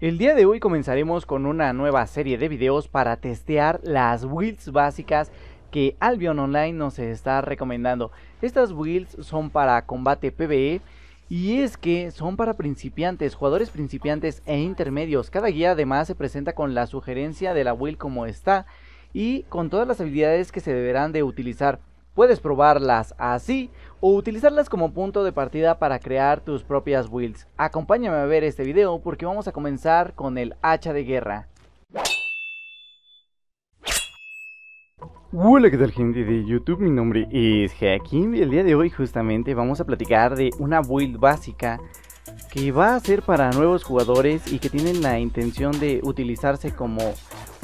El día de hoy comenzaremos con una nueva serie de videos para testear las builds básicas que Albion Online nos está recomendando. Estas builds son para combate PvE y es que son para principiantes, jugadores principiantes e intermedios. Cada guía además se presenta con la sugerencia de la build como está y con todas las habilidades que se deberán de utilizar. Puedes probarlas así o utilizarlas como punto de partida para crear tus propias builds. Acompáñame a ver este video porque vamos a comenzar con el hacha de guerra. Hola, ¿qué tal gente de YouTube? Mi nombre es Jaquim y el día de hoy justamente vamos a platicar de una build básica que va a ser para nuevos jugadores y que tienen la intención de utilizarse como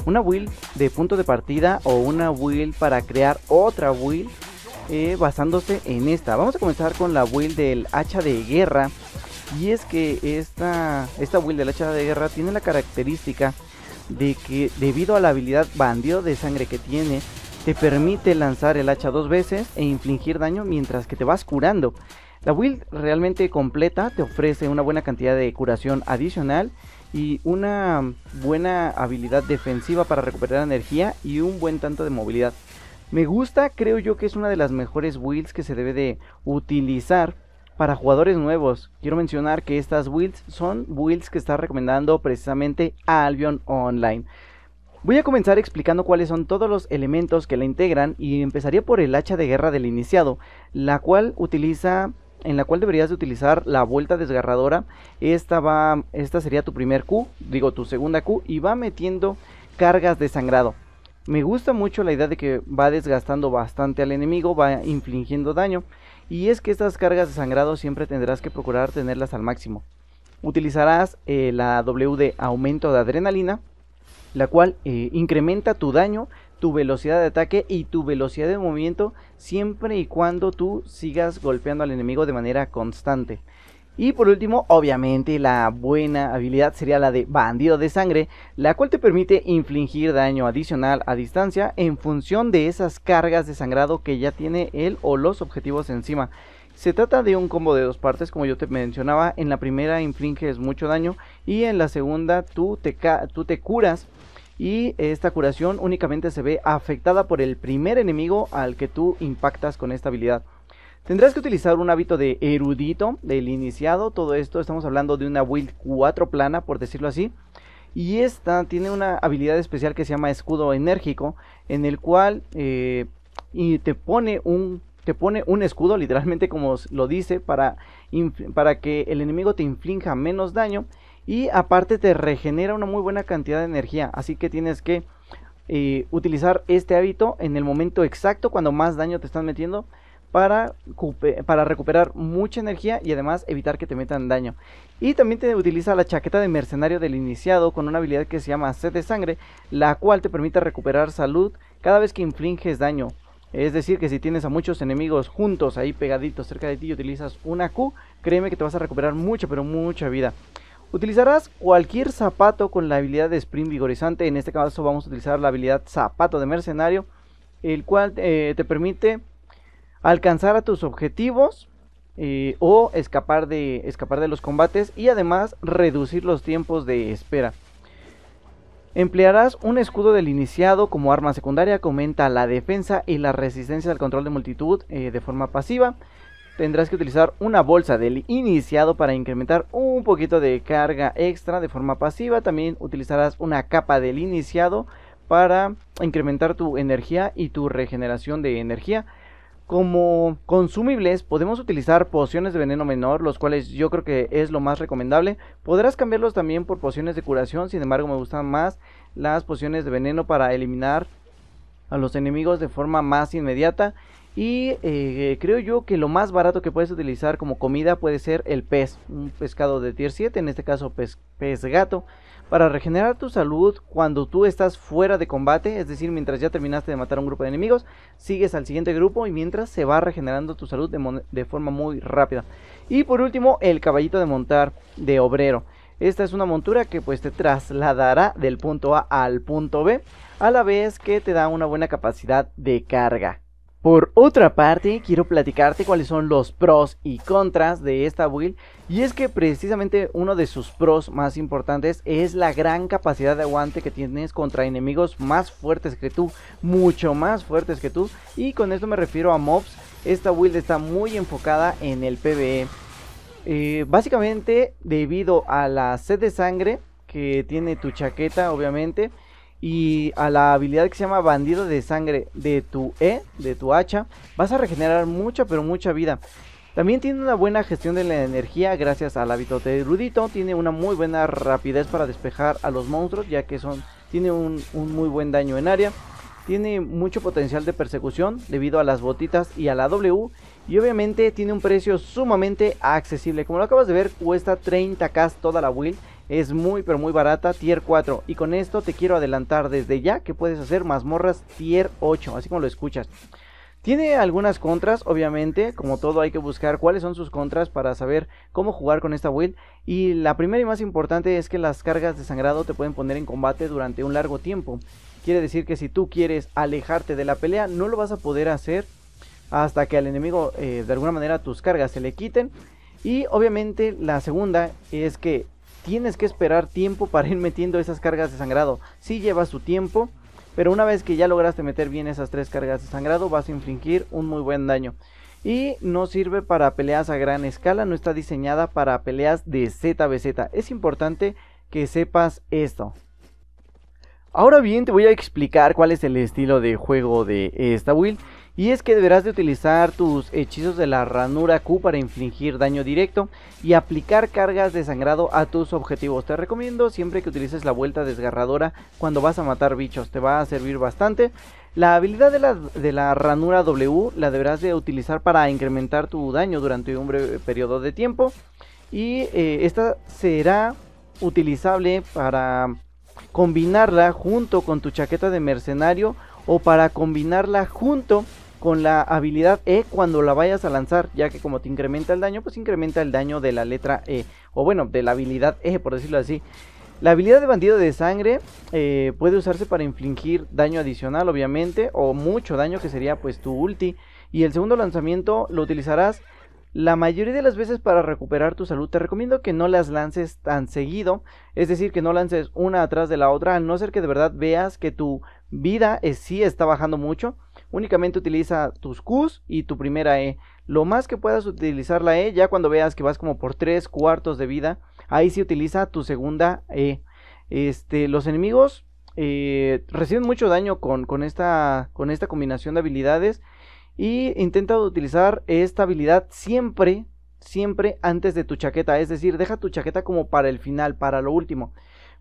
una build de punto de partida o una build para crear otra build eh, basándose en esta. Vamos a comenzar con la build del hacha de guerra. Y es que esta, esta build del hacha de guerra tiene la característica de que debido a la habilidad bandido de sangre que tiene, te permite lanzar el hacha dos veces e infligir daño mientras que te vas curando. La build realmente completa te ofrece una buena cantidad de curación adicional y una buena habilidad defensiva para recuperar energía y un buen tanto de movilidad. Me gusta, creo yo que es una de las mejores builds que se debe de utilizar para jugadores nuevos. Quiero mencionar que estas builds son builds que está recomendando precisamente Albion Online. Voy a comenzar explicando cuáles son todos los elementos que la integran y empezaría por el hacha de guerra del iniciado, la cual utiliza en la cual deberías de utilizar la vuelta desgarradora. Esta va esta sería tu primer Q, digo tu segunda Q y va metiendo cargas de sangrado. Me gusta mucho la idea de que va desgastando bastante al enemigo, va infligiendo daño. Y es que estas cargas de sangrado siempre tendrás que procurar tenerlas al máximo. Utilizarás eh, la W de aumento de adrenalina, la cual eh, incrementa tu daño, tu velocidad de ataque y tu velocidad de movimiento siempre y cuando tú sigas golpeando al enemigo de manera constante. Y por último, obviamente, la buena habilidad sería la de bandido de sangre, la cual te permite infligir daño adicional a distancia en función de esas cargas de sangrado que ya tiene él o los objetivos encima. Se trata de un combo de dos partes, como yo te mencionaba, en la primera infliges mucho daño y en la segunda tú te, tú te curas y esta curación únicamente se ve afectada por el primer enemigo al que tú impactas con esta habilidad. Tendrás que utilizar un hábito de erudito, del iniciado, todo esto, estamos hablando de una build 4 plana, por decirlo así. Y esta tiene una habilidad especial que se llama escudo enérgico, en el cual eh, y te pone un te pone un escudo, literalmente como lo dice, para, para que el enemigo te inflinja menos daño. Y aparte te regenera una muy buena cantidad de energía. Así que tienes que eh, utilizar este hábito en el momento exacto cuando más daño te están metiendo para, recuperar mucha energía y además evitar que te metan daño. Y también te utiliza la chaqueta de mercenario del iniciado con una habilidad que se llama sed de sangre, la cual te permite recuperar salud cada vez que infliges daño. Es decir, que si tienes a muchos enemigos juntos ahí pegaditos cerca de ti y utilizas una Q, créeme que te vas a recuperar mucha, pero mucha vida. Utilizarás cualquier zapato con la habilidad de sprint vigorizante, en este caso vamos a utilizar la habilidad zapato de mercenario, el cual eh, te permite alcanzar a tus objetivos eh, o escapar de, escapar de los combates y además reducir los tiempos de espera. Emplearás un escudo del iniciado como arma secundaria que aumenta la defensa y la resistencia al control de multitud eh, de forma pasiva. Tendrás que utilizar una bolsa del iniciado para incrementar un poquito de carga extra de forma pasiva. También utilizarás una capa del iniciado para incrementar tu energía y tu regeneración de energía. Como consumibles podemos utilizar pociones de veneno menor, los cuales yo creo que es lo más recomendable. Podrás cambiarlos también por pociones de curación, sin embargo me gustan más las pociones de veneno para eliminar a los enemigos de forma más inmediata. Y eh, creo yo que lo más barato que puedes utilizar como comida puede ser el pez, un pescado de tier 7, en este caso pez, pez gato para regenerar tu salud cuando tú estás fuera de combate, es decir, mientras ya terminaste de matar a un grupo de enemigos, sigues al siguiente grupo y mientras se va regenerando tu salud de, forma muy rápida. Y por último, el caballito de montar de obrero. Esta es una montura que pues te trasladará del punto A al punto B, a la vez que te da una buena capacidad de carga. Por otra parte, quiero platicarte cuáles son los pros y contras de esta build. Y es que precisamente uno de sus pros más importantes es la gran capacidad de aguante que tienes contra enemigos más fuertes que tú, mucho más fuertes que tú. Y con esto me refiero a mobs. Esta build está muy enfocada en el PvE. Eh, básicamente, debido a la sed de sangre que tiene tu chaqueta, obviamente y a la habilidad que se llama bandido de sangre de tu E, de tu hacha, vas a regenerar mucha pero mucha vida. También tiene una buena gestión de la energía gracias al hábito de erudito, tiene una muy buena rapidez para despejar a los monstruos ya que son, tiene un, muy buen daño en área, tiene mucho potencial de persecución debido a las botitas y a la W y obviamente tiene un precio sumamente accesible, como lo acabas de ver cuesta 30k toda la build es muy pero muy barata, tier 4. Y con esto te quiero adelantar desde ya que puedes hacer mazmorras tier 8, así como lo escuchas. Tiene algunas contras, obviamente, como todo hay que buscar cuáles son sus contras para saber cómo jugar con esta build. Y la primera y más importante es que las cargas de sangrado te pueden poner en combate durante un largo tiempo. Quiere decir que si tú quieres alejarte de la pelea, no lo vas a poder hacer hasta que al enemigo eh, de alguna manera tus cargas se le quiten. Y obviamente la segunda es que tienes que esperar tiempo para ir metiendo esas cargas de sangrado. Sí lleva su tiempo, pero una vez que ya lograste meter bien esas tres cargas de sangrado, vas a infligir un muy buen daño. Y no sirve para peleas a gran escala, no está diseñada para peleas de ZBZ. Es importante que sepas esto. Ahora bien, te voy a explicar cuál es el estilo de juego de esta build. Y es que deberás de utilizar tus hechizos de la ranura Q para infligir daño directo y aplicar cargas de sangrado a tus objetivos. Te recomiendo siempre que utilices la vuelta desgarradora cuando vas a matar bichos, te va a servir bastante. La habilidad de la, de la ranura W la deberás de utilizar para incrementar tu daño durante un breve periodo de tiempo. Y eh, esta será utilizable para combinarla junto con tu chaqueta de mercenario o para combinarla junto con la habilidad E cuando la vayas a lanzar, ya que como te incrementa el daño, pues incrementa el daño de la letra E, o bueno, de la habilidad E, por decirlo así. La habilidad de bandido de sangre eh, puede usarse para infligir daño adicional, obviamente, o mucho daño que sería pues tu ulti. Y el segundo lanzamiento lo utilizarás la mayoría de las veces para recuperar tu salud te recomiendo que no las lances tan seguido, es decir, que no lances una atrás de la otra, a no ser que de verdad veas que tu vida eh, sí está bajando mucho únicamente utiliza tus Qs y tu primera E. Lo más que puedas utilizar la E, ya cuando veas que vas como por 3 cuartos de vida, ahí sí utiliza tu segunda E. Este, los enemigos eh, reciben mucho daño con, esta, con esta combinación de habilidades. Y intenta utilizar esta habilidad siempre, siempre antes de tu chaqueta. Es decir, deja tu chaqueta como para el final, para lo último.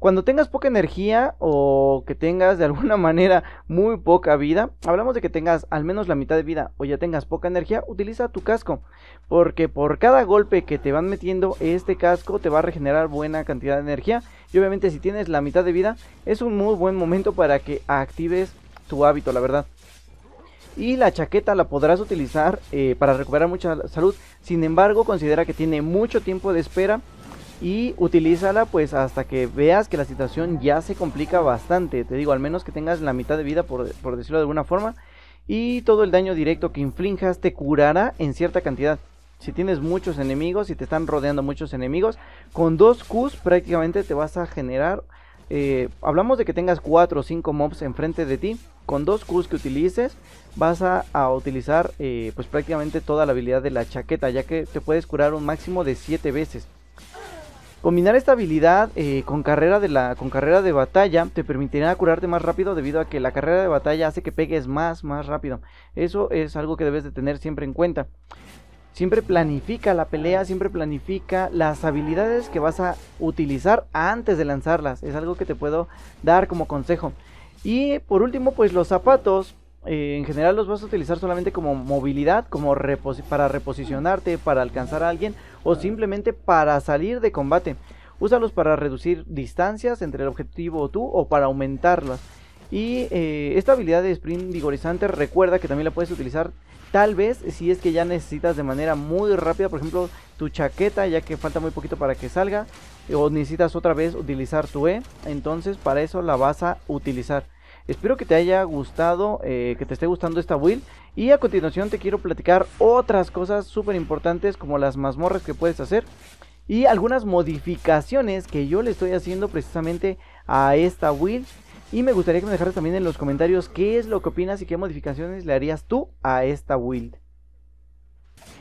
Cuando tengas poca energía o que tengas de alguna manera muy poca vida, hablamos de que tengas al menos la mitad de vida o ya tengas poca energía, utiliza tu casco. Porque por cada golpe que te van metiendo, este casco te va a regenerar buena cantidad de energía. Y obviamente si tienes la mitad de vida, es un muy buen momento para que actives tu hábito, la verdad. Y la chaqueta la podrás utilizar eh, para recuperar mucha salud. Sin embargo, considera que tiene mucho tiempo de espera y utilízala pues hasta que veas que la situación ya se complica bastante. Te digo, al menos que tengas la mitad de vida, por, decirlo de alguna forma, y todo el daño directo que inflinjas te curará en cierta cantidad. Si tienes muchos enemigos, si te están rodeando muchos enemigos, con dos Qs prácticamente te vas a generar... Eh, hablamos de que tengas 4 o 5 mobs enfrente de ti. Con dos Qs que utilices, vas a, utilizar eh, pues prácticamente toda la habilidad de la chaqueta, ya que te puedes curar un máximo de 7 veces. Combinar esta habilidad eh, con, carrera de la, con carrera de batalla te permitirá curarte más rápido debido a que la carrera de batalla hace que pegues más, más rápido. Eso es algo que debes de tener siempre en cuenta. Siempre planifica la pelea, siempre planifica las habilidades que vas a utilizar antes de lanzarlas. Es algo que te puedo dar como consejo. Y por último, pues los zapatos. Eh, en general los vas a utilizar solamente como movilidad, como para reposicionarte, para alcanzar a alguien o simplemente para salir de combate. Úsalos para reducir distancias entre el objetivo o tú o para aumentarlas. Y eh, esta habilidad de sprint vigorizante recuerda que también la puedes utilizar tal vez si es que ya necesitas de manera muy rápida, por ejemplo, tu chaqueta ya que falta muy poquito para que salga o necesitas otra vez utilizar tu E, entonces para eso la vas a utilizar. Espero que te haya gustado, eh, que te esté gustando esta build. Y a continuación te quiero platicar otras cosas súper importantes como las mazmorras que puedes hacer. Y algunas modificaciones que yo le estoy haciendo precisamente a esta build. Y me gustaría que me dejaras también en los comentarios qué es lo que opinas y qué modificaciones le harías tú a esta build.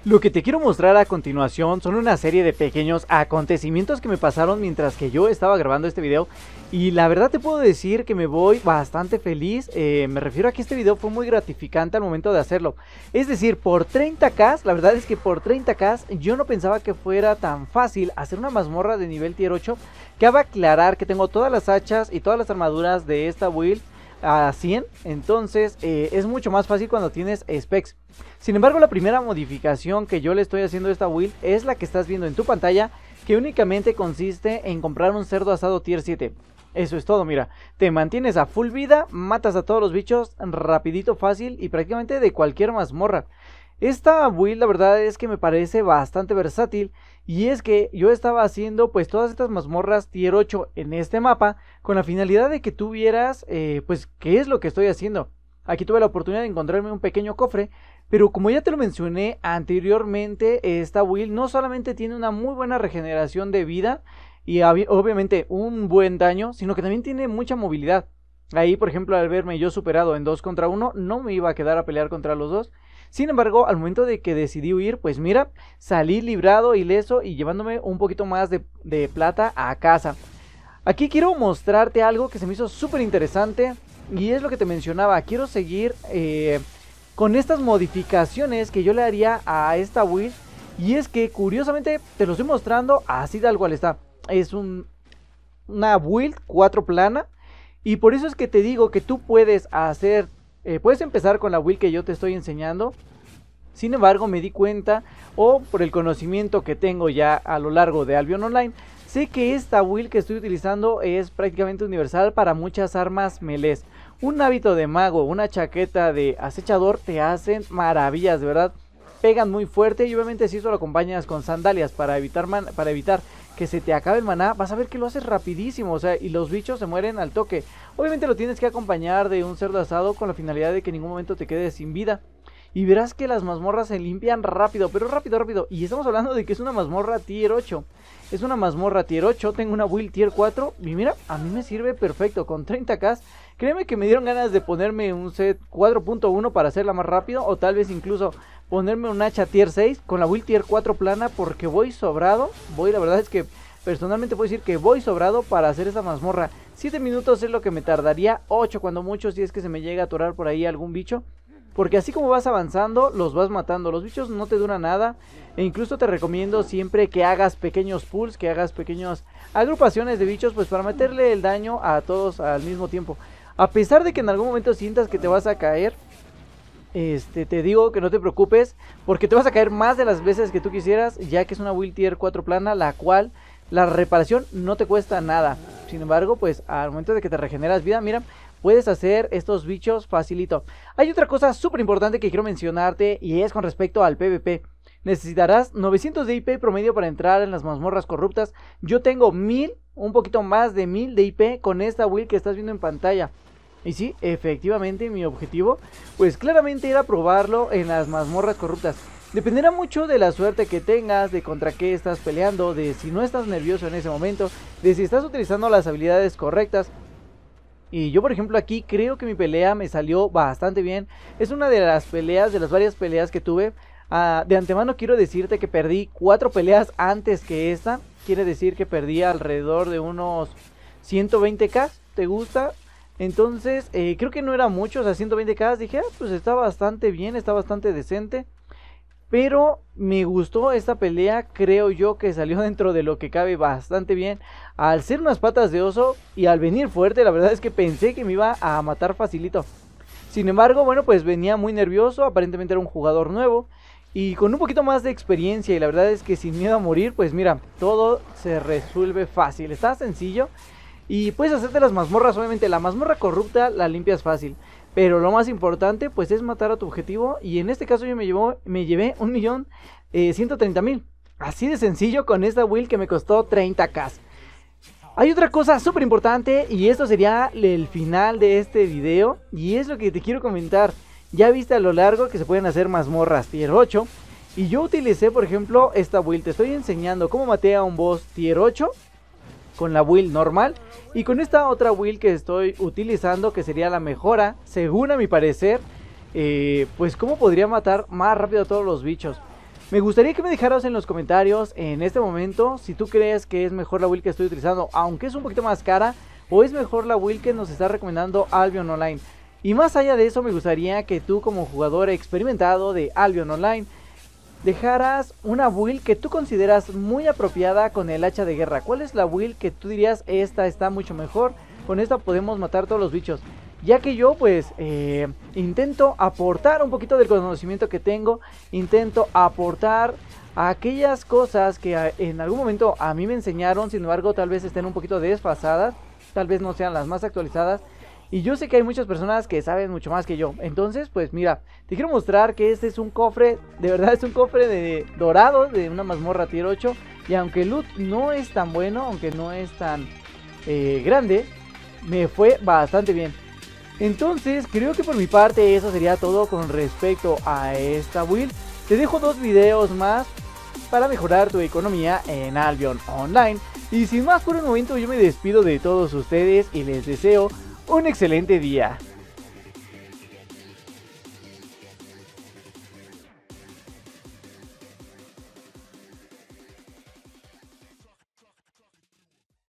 Lo que te quiero mostrar a continuación son una serie de pequeños acontecimientos que me pasaron mientras que yo estaba grabando este video y la verdad te puedo decir que me voy bastante feliz, eh, me refiero a que este video fue muy gratificante al momento de hacerlo. Es decir, por 30k, la verdad es que por 30k yo no pensaba que fuera tan fácil hacer una mazmorra de nivel tier 8. Que a aclarar que tengo todas las hachas y todas las armaduras de esta build a 100, entonces eh, es mucho más fácil cuando tienes specs. Sin embargo, la primera modificación que yo le estoy haciendo a esta build es la que estás viendo en tu pantalla, que únicamente consiste en comprar un cerdo asado tier 7. Eso es todo, mira, te mantienes a full vida, matas a todos los bichos rapidito, fácil y prácticamente de cualquier mazmorra. Esta build la verdad es que me parece bastante versátil y es que yo estaba haciendo pues todas estas mazmorras tier 8 en este mapa con la finalidad de que tú vieras eh, pues qué es lo que estoy haciendo. Aquí tuve la oportunidad de encontrarme un pequeño cofre, pero como ya te lo mencioné anteriormente, esta will no solamente tiene una muy buena regeneración de vida y obviamente un buen daño, sino que también tiene mucha movilidad. Ahí, por ejemplo, al verme yo superado en 2 contra 1, no me iba a quedar a pelear contra los dos. Sin embargo, al momento de que decidí huir, pues mira, salí librado, ileso y llevándome un poquito más de, plata a casa. Aquí quiero mostrarte algo que se me hizo súper interesante y es lo que te mencionaba. Quiero seguir eh, con estas modificaciones que yo le haría a esta build y es que curiosamente te lo estoy mostrando así tal cual está. Es un, una build 4 plana y por eso es que te digo que tú puedes hacer, eh, puedes empezar con la will que yo te estoy enseñando. Sin embargo, me di cuenta, o por el conocimiento que tengo ya a lo largo de Albion Online, sé que esta will que estoy utilizando es prácticamente universal para muchas armas melees. Un hábito de mago, una chaqueta de acechador te hacen maravillas, de verdad. Pegan muy fuerte y obviamente si eso lo acompañas con sandalias para evitar, para evitar que se te acabe el maná, vas a ver que lo haces rapidísimo, o sea, y los bichos se mueren al toque. Obviamente lo tienes que acompañar de un cerdo asado con la finalidad de que en ningún momento te quedes sin vida y verás que las mazmorras se limpian rápido, pero rápido, rápido. Y estamos hablando de que es una mazmorra tier 8. Es una mazmorra tier 8, tengo una build tier 4 y mira, a mí me sirve perfecto con 30k. Créeme que me dieron ganas de ponerme un set 4.1 para hacerla más rápido o tal vez incluso ponerme un hacha tier 6 con la build tier 4 plana porque voy sobrado. Voy, la verdad es que personalmente puedo decir que voy sobrado para hacer esa mazmorra. 7 minutos es lo que me tardaría, 8 cuando mucho si es que se me llega a atorar por ahí algún bicho. Porque así como vas avanzando, los vas matando. Los bichos no te duran nada. E incluso te recomiendo siempre que hagas pequeños pulls, que hagas pequeñas agrupaciones de bichos, pues para meterle el daño a todos al mismo tiempo. A pesar de que en algún momento sientas que te vas a caer, este, te digo que no te preocupes, porque te vas a caer más de las veces que tú quisieras, ya que es una Will Tier 4 plana, la cual la reparación no te cuesta nada. Sin embargo, pues al momento de que te regeneras vida, mira, puedes hacer estos bichos facilito. Hay otra cosa súper importante que quiero mencionarte y es con respecto al PvP. Necesitarás 900 de IP promedio para entrar en las mazmorras corruptas. Yo tengo 1000, un poquito más de 1000 de IP con esta build que estás viendo en pantalla. Y sí, efectivamente mi objetivo, pues claramente era probarlo en las mazmorras corruptas. Dependerá mucho de la suerte que tengas, de contra qué estás peleando, de si no estás nervioso en ese momento, de si estás utilizando las habilidades correctas, y yo, por ejemplo, aquí creo que mi pelea me salió bastante bien. Es una de las peleas, de las varias peleas que tuve. Ah, de antemano quiero decirte que perdí cuatro peleas antes que esta. Quiere decir que perdí alrededor de unos 120k. ¿Te gusta? Entonces, eh, creo que no era mucho. O sea, 120k. Dije, ah, pues está bastante bien, está bastante decente. Pero me gustó esta pelea, creo yo que salió dentro de lo que cabe bastante bien. Al ser unas patas de oso y al venir fuerte, la verdad es que pensé que me iba a matar facilito. Sin embargo, bueno, pues venía muy nervioso, aparentemente era un jugador nuevo y con un poquito más de experiencia y la verdad es que sin miedo a morir, pues mira, todo se resuelve fácil, está sencillo. Y puedes hacerte las mazmorras, obviamente la mazmorra corrupta la limpias fácil. Pero lo más importante, pues, es matar a tu objetivo. Y en este caso yo me, me llevé un millón eh, ciento treinta mil. Así de sencillo con esta build que me costó 30k. Hay otra cosa súper importante y esto sería el final de este video. Y es lo que te quiero comentar. Ya viste a lo largo que se pueden hacer mazmorras tier 8. Y yo utilicé, por ejemplo, esta build. Te estoy enseñando cómo maté a un boss tier 8 con la build normal y con esta otra build que estoy utilizando que sería la mejora, según a mi parecer, eh, pues cómo podría matar más rápido a todos los bichos. Me gustaría que me dejaras en los comentarios en este momento si tú crees que es mejor la build que estoy utilizando, aunque es un poquito más cara, o es mejor la build que nos está recomendando Albion Online. Y más allá de eso me gustaría que tú como jugador experimentado de Albion Online dejarás una build que tú consideras muy apropiada con el hacha de guerra. ¿Cuál es la build que tú dirías esta está mucho mejor? Con esta podemos matar todos los bichos. Ya que yo pues eh, intento aportar un poquito del conocimiento que tengo. Intento aportar aquellas cosas que ah, en algún momento a mí me enseñaron. Sin embargo tal vez estén un poquito desfasadas. Tal vez no sean las más actualizadas. Y yo sé que hay muchas personas que saben mucho más que yo. Entonces, pues mira, te quiero mostrar que este es un cofre, de verdad es un cofre de dorado, de una mazmorra tier 8. Y aunque el loot no es tan bueno, aunque no es tan eh, grande, me fue bastante bien. Entonces, creo que por mi parte eso sería todo con respecto a esta build. Te dejo dos videos más para mejorar tu economía en Albion Online. Y sin más por un momento yo me despido de todos ustedes y les deseo un excelente día.